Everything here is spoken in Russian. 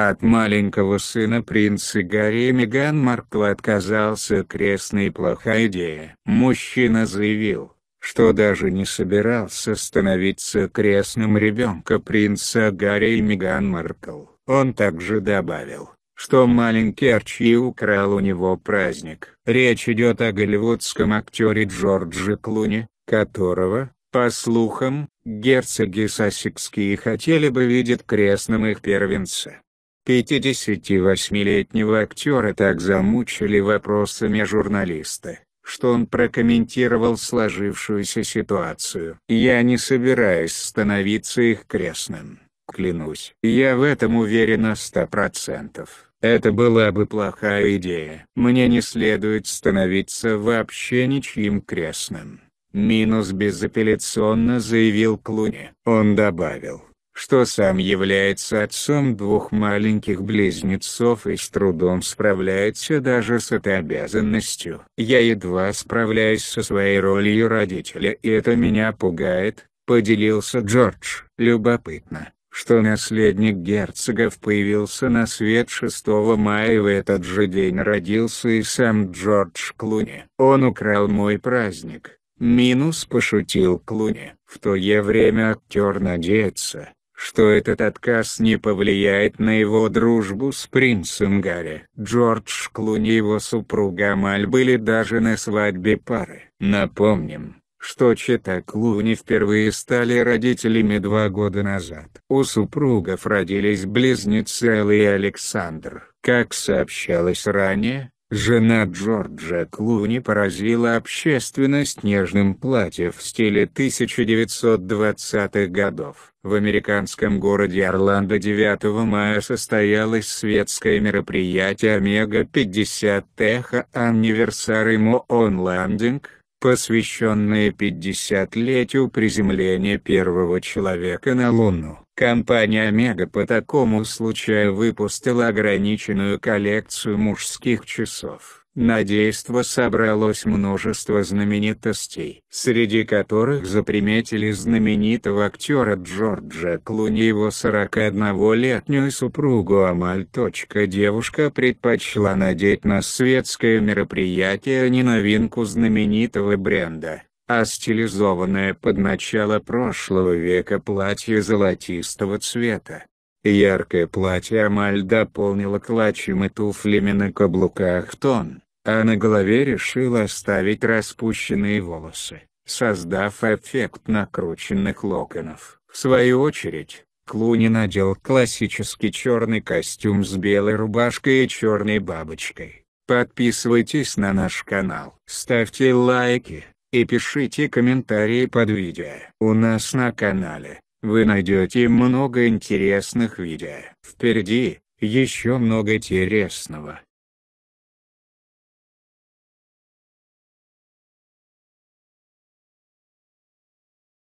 От маленького сына принца Гарри Меган Маркл отказался крестный плохая идея. Мужчина заявил, что даже не собирался становиться крестным ребенка принца Гарри и Меган Маркл. Он также добавил, что маленький Арчи украл у него праздник. Речь идет о голливудском актере Джорджи Клуни, которого, по слухам, герцоги сассекские хотели бы видеть крестным их первенца. 58-летнего актера так замучили вопросами журналисты, что он прокомментировал сложившуюся ситуацию. «Я не собираюсь становиться их крестным, клянусь. Я в этом уверена сто процентов». Это была бы плохая идея. Мне не следует становиться вообще ничьим крестным. Минус безапелляционно заявил Клуни. Он добавил что сам является отцом двух маленьких близнецов и с трудом справляется даже с этой обязанностью. Я едва справляюсь со своей ролью родителя и это меня пугает, поделился Джордж. Любопытно, что наследник герцогов появился на свет 6 мая и в этот же день родился и сам Джордж Клуни. Он украл мой праздник. Минус пошутил Клуни. В то время актер надеется, что этот отказ не повлияет на его дружбу с принцем Гарри. Джордж Клуни и его супруга Маль были даже на свадьбе пары. Напомним, что Чита Клуни впервые стали родителями два года назад. У супругов родились близнецы Элла и Александр. Как сообщалось ранее, Жена Джорджа Клуни поразила общественность нежным платье в стиле 1920-х годов. В американском городе Орландо 9 мая состоялось светское мероприятие Омега-50 Теха Anniversary Mo On Landing, посвященное 50-летию приземления первого человека на Луну. Компания Омега по такому случаю выпустила ограниченную коллекцию мужских часов на действо собралось множество знаменитостей, среди которых заприметили знаменитого актера Джорджа Клуни его 41-летнюю супругу Амаль. Девушка предпочла надеть на светское мероприятие не новинку знаменитого бренда, а стилизованное под начало прошлого века платье золотистого цвета, Яркое платье Амаль дополнила клатчем и туфлями на каблуках тон, а на голове решила оставить распущенные волосы, создав эффект накрученных локонов. В свою очередь, Клуни надел классический черный костюм с белой рубашкой и черной бабочкой. Подписывайтесь на наш канал, ставьте лайки и пишите комментарии под видео. У нас на канале вы найдете много интересных видео. Впереди, еще много интересного.